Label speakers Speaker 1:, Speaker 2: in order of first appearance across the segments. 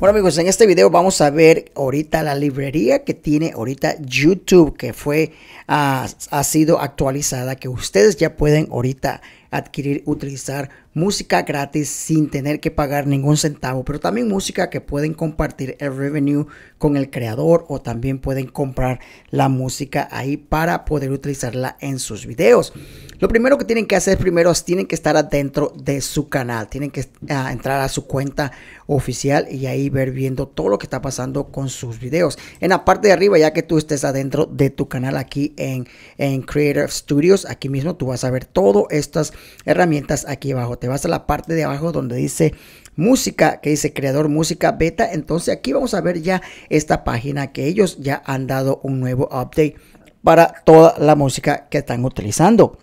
Speaker 1: Bueno amigos, en este video vamos a ver ahorita la librería que tiene ahorita YouTube que fue, ah, ha sido actualizada, que ustedes ya pueden ahorita adquirir, utilizar música gratis sin tener que pagar ningún centavo, pero también música que pueden compartir el revenue con el creador o también pueden comprar la música ahí para poder utilizarla en sus videos. Lo primero que tienen que hacer primero es tienen que estar adentro de su canal, tienen que ah, entrar a su cuenta oficial y ahí ver viendo todo lo que está pasando con sus videos. En la parte de arriba, ya que tú estés adentro de tu canal aquí en, en Creative Studios, aquí mismo tú vas a ver todas estas herramientas aquí abajo. Te vas a la parte de abajo donde dice música, que dice creador música beta. Entonces aquí vamos a ver ya esta página que ellos ya han dado un nuevo update para toda la música que están utilizando.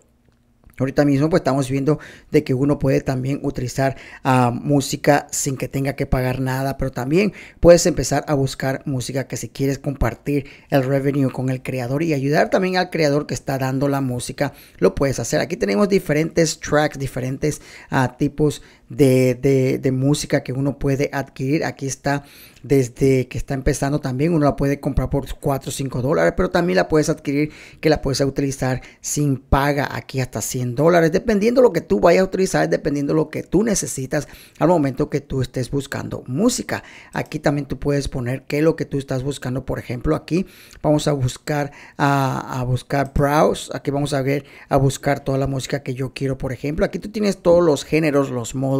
Speaker 1: Ahorita mismo pues estamos viendo de que uno puede también utilizar ah, música sin que tenga que pagar nada, pero también puedes empezar a buscar música que si quieres compartir el revenue con el creador y ayudar también al creador que está dando la música, lo puedes hacer. Aquí tenemos diferentes tracks, diferentes ah, tipos de, música que uno puede adquirir. Aquí está desde que está empezando también. Uno la puede comprar por 4 o 5 dólares, pero también la puedes adquirir que la puedes utilizar sin paga aquí hasta 100 dólares. Dependiendo lo que tú vayas a utilizar, dependiendo lo que tú necesitas al momento que tú estés buscando música. Aquí también tú puedes poner Que lo que tú estás buscando. Por ejemplo, aquí vamos a buscar a buscar browse. Aquí vamos a ver a buscar toda la música que yo quiero. Por ejemplo, aquí tú tienes todos los géneros, los modos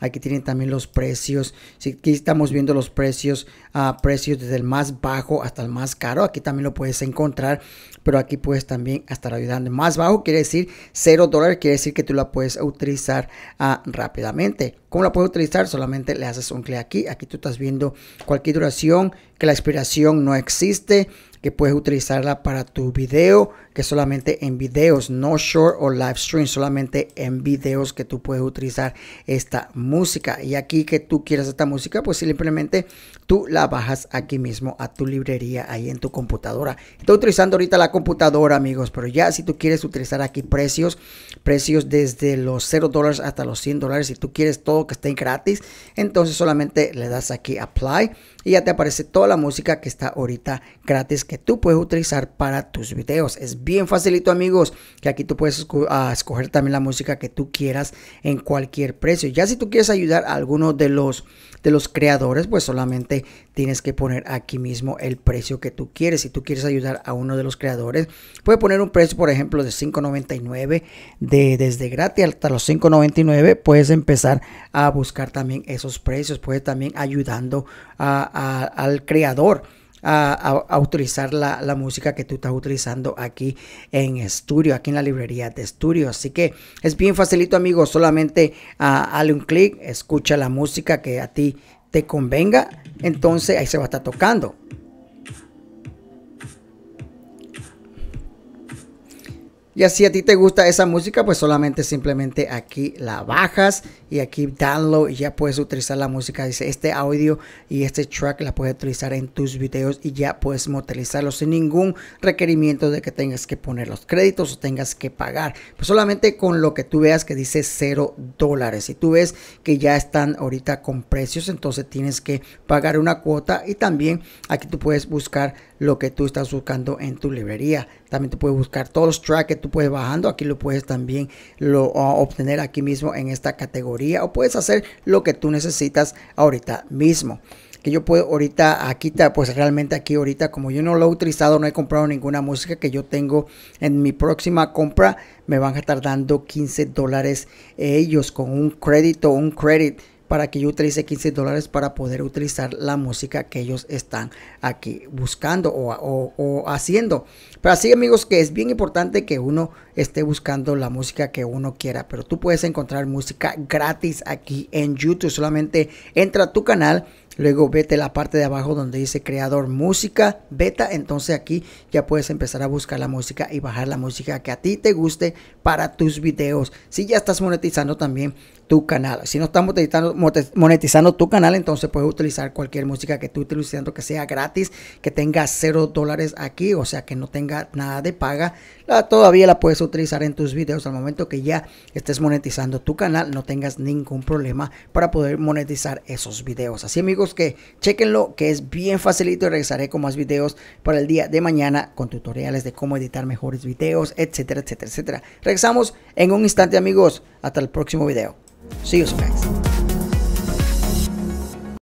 Speaker 1: Aquí tienen también los precios. si aquí estamos viendo los precios, a ah, precios desde el más bajo hasta el más caro. Aquí también lo puedes encontrar, pero aquí puedes también estar ayudando. Más bajo quiere decir 0 dólares, quiere decir que tú la puedes utilizar ah, rápidamente. ¿Cómo la puedes utilizar? Solamente le haces un clic aquí. Aquí tú estás viendo cualquier duración, que la expiración no existe que puedes utilizarla para tu video, que solamente en videos, no short o live stream, solamente en videos que tú puedes utilizar esta música. Y aquí que tú quieras esta música, pues simplemente tú la bajas aquí mismo a tu librería, ahí en tu computadora. Estoy utilizando ahorita la computadora, amigos, pero ya si tú quieres utilizar aquí precios, precios desde los 0 dólares hasta los 100 dólares, si tú quieres todo que esté gratis, entonces solamente le das aquí apply y ya te aparece toda la música que está ahorita gratis que tú puedes utilizar para tus videos. Es bien facilito amigos, que aquí tú puedes ah, escoger también la música que tú quieras en cualquier precio. Ya si tú quieres ayudar a alguno de los, de los creadores, pues solamente tienes que poner aquí mismo el precio que tú quieres. Si tú quieres ayudar a uno de los creadores, puedes poner un precio, por ejemplo, de 5.99 de, desde gratis hasta los 5.99. Puedes empezar a buscar también esos precios. Puedes también ayudando al creador a, utilizar la, música que tú estás utilizando aquí en estudio, aquí en la librería de estudio. Así que es bien facilito, amigos. Solamente uh, un clic, escucha la música que a ti te convenga. Entonces ahí se va a estar tocando. Y así a ti te gusta esa música, pues solamente simplemente aquí la bajas y aquí download y ya puedes utilizar la música. Dice este audio y este track la puedes utilizar en tus videos y ya puedes utilizarlo sin ningún requerimiento de que tengas que poner los créditos o tengas que pagar. Pues solamente con lo que tú veas que dice 0 dólares. Si tú ves que ya están ahorita con precios, entonces tienes que pagar una cuota y también aquí tú puedes buscar lo que tú estás buscando en tu librería. También te puedes buscar todos los tracks que tú puedes bajando. Aquí lo puedes también lo, obtener aquí mismo en esta categoría o puedes hacer lo que tú necesitas ahorita mismo que yo puedo ahorita aquí pues realmente aquí ahorita como yo no lo he utilizado no he comprado ninguna música que yo tengo en mi próxima compra me van a estar dando 15 dólares ellos con un crédito un crédito para que yo utilice 15 dólares para poder utilizar la música que ellos están aquí buscando o, o, o, haciendo. Pero así amigos que es bien importante que uno esté buscando la música que uno quiera. Pero tú puedes encontrar música gratis aquí en YouTube. Solamente entra a tu canal Luego vete a la parte de abajo donde dice creador música beta. Entonces aquí ya puedes empezar a buscar la música y bajar la música que a ti te guste para tus videos. Si ya estás monetizando también tu canal. Si no estás monetizando, tu canal, entonces puedes utilizar cualquier música que tú estés utilizando que sea gratis, que tenga cero dólares aquí, o sea que no tenga nada de paga. La, todavía la puedes utilizar en tus videos al momento que ya estés monetizando tu canal, no tengas ningún problema para poder monetizar esos videos. Así amigos, que chequenlo, que es bien facilito y regresaré con más videos para el día de mañana con tutoriales de cómo editar mejores videos, etcétera, etcétera, etcétera. Regresamos en un instante, amigos. Hasta el próximo video. See you, guys.